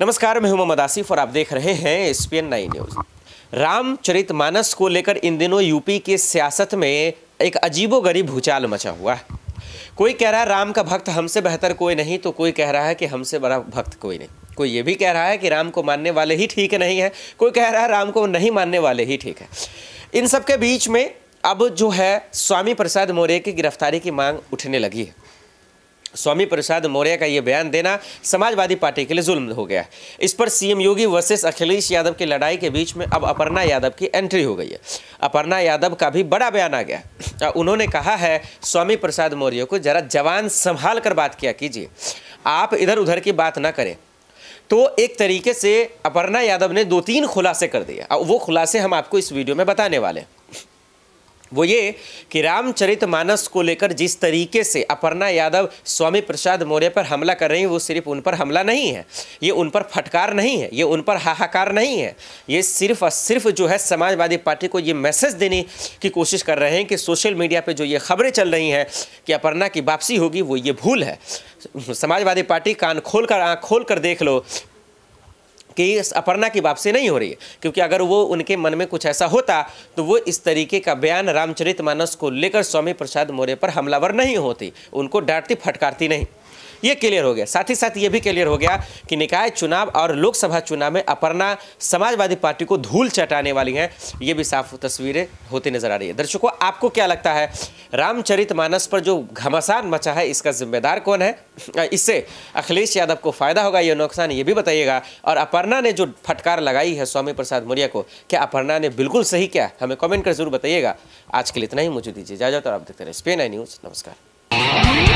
नमस्कार मैं मोहम्मद आसिफ और आप देख रहे हैं S P N nine news Ramcharit Manas को लेकर इन दिनों यूपी के सियासत में एक अजीबो गरीब भूचाल मचा हुआ है कोई कह रहा है राम का भक्त हमसे बेहतर कोई नहीं तो कोई कह रहा है कि हमसे बड़ा भक्त कोई नहीं कोई ये भी कह रहा है कि राम को मानने वाले ही ठीक नहीं है कोई कह रहा है राम को नहीं मानने वाले ही ठीक है इन सब के बीच में अब जो है स्वामी प्रसाद मौर्य की गिरफ्तारी की मांग उठने लगी है स्वामी प्रसाद मौर्य का ये बयान देना समाजवादी पार्टी के लिए जुल्म हो गया इस पर सीएम योगी वर्सेस अखिलेश यादव की लड़ाई के बीच में अब अपर्णा यादव की एंट्री हो गई है अपर्णा यादव का भी बड़ा बयान आ गया उन्होंने कहा है स्वामी प्रसाद मौर्य को जरा जवान संभाल कर बात किया कीजिए आप इधर उधर की बात ना करें तो एक तरीके से अपर्णा यादव ने दो तीन खुलासे कर दिए वो खुलासे हम आपको इस वीडियो में बताने वाले हैं वो ये कि रामचरित मानस को लेकर जिस तरीके से अपर्णा यादव स्वामी प्रसाद मौर्य पर हमला कर रही हैं वो सिर्फ उन पर हमला नहीं है ये उन पर फटकार नहीं है ये उन पर हाहाकार नहीं है ये सिर्फ और सिर्फ जो है समाजवादी पार्टी को ये मैसेज देने की कोशिश कर रहे हैं कि सोशल मीडिया पर जो ये खबरें चल रही हैं कि अपर्णा की वापसी होगी वो ये भूल है समाजवादी पार्टी कान खोल कर आँख खोल कर देख लो कि अपर्णा की वापसी नहीं हो रही है क्योंकि अगर वो उनके मन में कुछ ऐसा होता तो वो इस तरीके का बयान रामचरित मानस को लेकर स्वामी प्रसाद मौर्य पर हमलावर नहीं होती उनको डांटती फटकारती नहीं ये क्लियर हो गया साथ ही साथ ये भी क्लियर हो गया कि निकाय चुनाव और लोकसभा चुनाव में अपर्णा समाजवादी पार्टी को धूल चटाने वाली हैं ये भी साफ तस्वीरें होती नजर आ रही है दर्शकों आपको क्या लगता है रामचरित मानस पर जो घमासान मचा है इसका जिम्मेदार कौन है इससे अखिलेश यादव को फायदा होगा या नुकसान ये भी बताइएगा और अपर्णा ने जो फटकार लगाई है स्वामी प्रसाद मौर्य को क्या अपर्णा ने बिल्कुल सही क्या हमें कमेंट कर जरूर बताइएगा आज के लिए इतना ही मुझे दीजिए इजाजत और आप देखते रहे स्पेन आई न्यूज़ नमस्कार